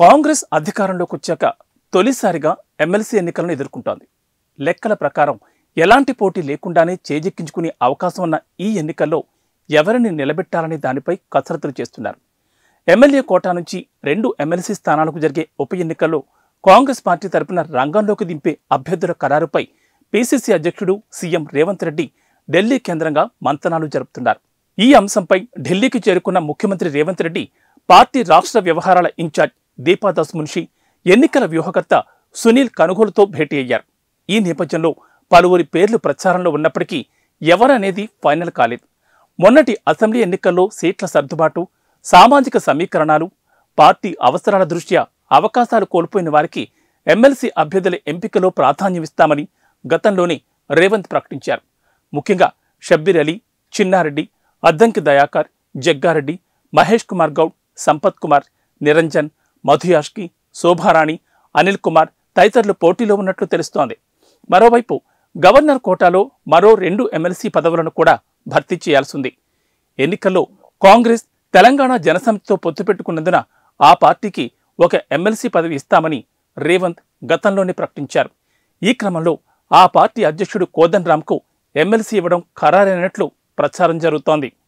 కాంగ్రెస్ అధికారంలోకి వచ్చాక తొలిసారిగా ఎమ్మెల్సీ ఎన్నికలను ఎదుర్కొంటోంది లెక్కల ప్రకారం ఎలాంటి పోటీ లేకుండానే చేజెక్కించుకునే అవకాశం ఉన్న ఈ ఎన్నికల్లో ఎవరిని నిలబెట్టాలనే దానిపై కసరత్తులు చేస్తున్నారు ఎమ్మెల్యే కోటా నుంచి రెండు ఎమ్మెల్సీ స్థానాలకు జరిగే ఉప ఎన్నికల్లో కాంగ్రెస్ పార్టీ తరపున రంగంలోకి దింపే అభ్యర్థుల ఖరారుపై పీసీసీ అధ్యక్షుడు సీఎం రేవంత్ రెడ్డి ఢిల్లీ కేంద్రంగా మంతనాలు జరుపుతున్నారు ఈ అంశంపై ఢిల్లీకి చేరుకున్న ముఖ్యమంత్రి రేవంత్ రెడ్డి పార్టీ రాష్ట్ర వ్యవహారాల ఇన్ఛార్జ్ దీపాదాస్ మున్షి ఎన్నికల వ్యూహకర్త సునీల్ కనుగోలుతో భేటీ అయ్యారు ఈ నేపథ్యంలో పలువురి పేర్లు ప్రచారంలో ఉన్నప్పటికీ ఎవరనేది ఫైనల్ కాలేదు మొన్నటి అసెంబ్లీ ఎన్నికల్లో సీట్ల సర్దుబాటు సామాజిక సమీకరణాలు పార్టీ అవసరాల దృష్ట్యా అవకాశాలు కోల్పోయిన వారికి ఎమ్మెల్సీ అభ్యర్థుల ఎంపికలో ప్రాధాన్యమిస్తామని గతంలోనే రేవంత్ ప్రకటించారు ముఖ్యంగా షబ్బీర్ అలీ చిన్నారెడ్డి అద్దంకి దయాకర్ జగ్గారెడ్డి మహేష్ కుమార్ గౌడ్ సంపత్ కుమార్ నిరంజన్ మధుయాష్కి శోభారాణి అనిల్ కుమార్ తదితరులు పోటీలో ఉన్నట్లు తెలుస్తోంది మరోవైపు గవర్నర్ కోటాలో మరో రెండు ఎమ్మెల్సీ పదవులను కూడా భర్తీ చేయాల్సింది ఎన్నికల్లో కాంగ్రెస్ తెలంగాణ జనసమితితో పొత్తు పెట్టుకున్నందున ఆ పార్టీకి ఒక ఎమ్మెల్సీ పదవి ఇస్తామని రేవంత్ గతంలోనే ప్రకటించారు ఈ క్రమంలో ఆ పార్టీ అధ్యక్షుడు కోదన్ రామ్కు ఎమ్మెల్సీ ఇవ్వడం ఖరారైనట్లు ప్రచారం జరుగుతోంది